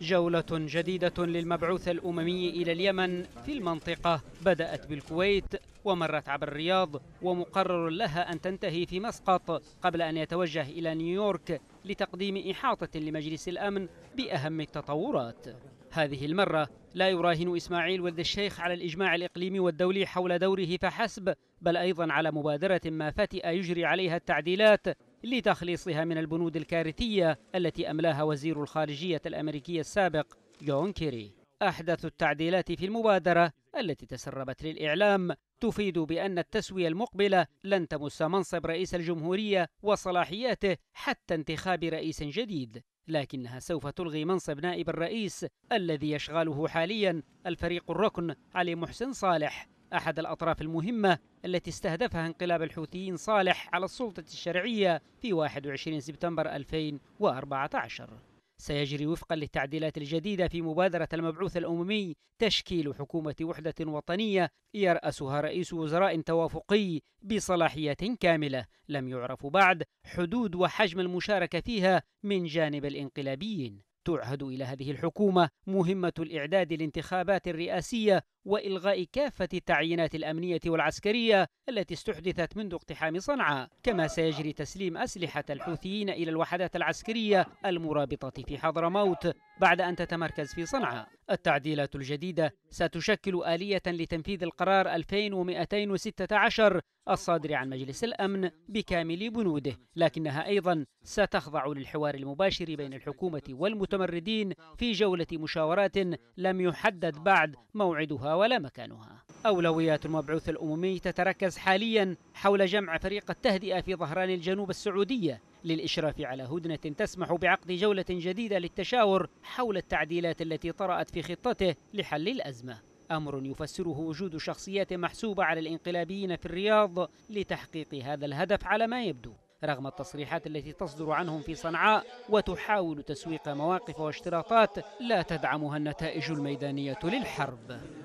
جولة جديدة للمبعوث الأممي إلى اليمن في المنطقة بدأت بالكويت ومرت عبر الرياض ومقرر لها أن تنتهي في مسقط قبل أن يتوجه إلى نيويورك لتقديم إحاطة لمجلس الأمن بأهم التطورات هذه المرة لا يراهن إسماعيل ولد الشيخ على الإجماع الإقليمي والدولي حول دوره فحسب بل أيضا على مبادرة ما فتئ يجري عليها التعديلات لتخليصها من البنود الكارثية التي أملاها وزير الخارجية الأمريكية السابق جون كيري أحدث التعديلات في المبادرة التي تسربت للإعلام تفيد بأن التسوية المقبلة لن تمس منصب رئيس الجمهورية وصلاحياته حتى انتخاب رئيس جديد لكنها سوف تلغي منصب نائب الرئيس الذي يشغله حاليا الفريق الركن علي محسن صالح أحد الأطراف المهمة التي استهدفها انقلاب الحوثيين صالح على السلطة الشرعية في 21 سبتمبر 2014 سيجري وفقا للتعديلات الجديدة في مبادرة المبعوث الأممي تشكيل حكومة وحدة وطنية يرأسها رئيس وزراء توافقي بصلاحيات كاملة لم يعرف بعد حدود وحجم المشاركة فيها من جانب الانقلابيين تعهد إلى هذه الحكومة مهمة الإعداد للانتخابات الرئاسية وإلغاء كافة التعيينات الأمنية والعسكرية التي استحدثت منذ اقتحام صنعاء كما سيجري تسليم أسلحة الحوثيين إلى الوحدات العسكرية المرابطة في حضرموت بعد أن تتمركز في صنعاء التعديلات الجديدة ستشكل آلية لتنفيذ القرار 2216 الصادر عن مجلس الأمن بكامل بنوده لكنها أيضا ستخضع للحوار المباشر بين الحكومة والمتمردين في جولة مشاورات لم يحدد بعد موعدها ولا مكانها أولويات المبعوث الأممي تتركز حاليا حول جمع فريق التهدئة في ظهران الجنوب السعودية للإشراف على هدنة تسمح بعقد جولة جديدة للتشاور حول التعديلات التي طرأت في خطته لحل الأزمة أمر يفسره وجود شخصيات محسوبة على الإنقلابيين في الرياض لتحقيق هذا الهدف على ما يبدو رغم التصريحات التي تصدر عنهم في صنعاء وتحاول تسويق مواقف واشتراطات لا تدعمها النتائج الميدانية للحرب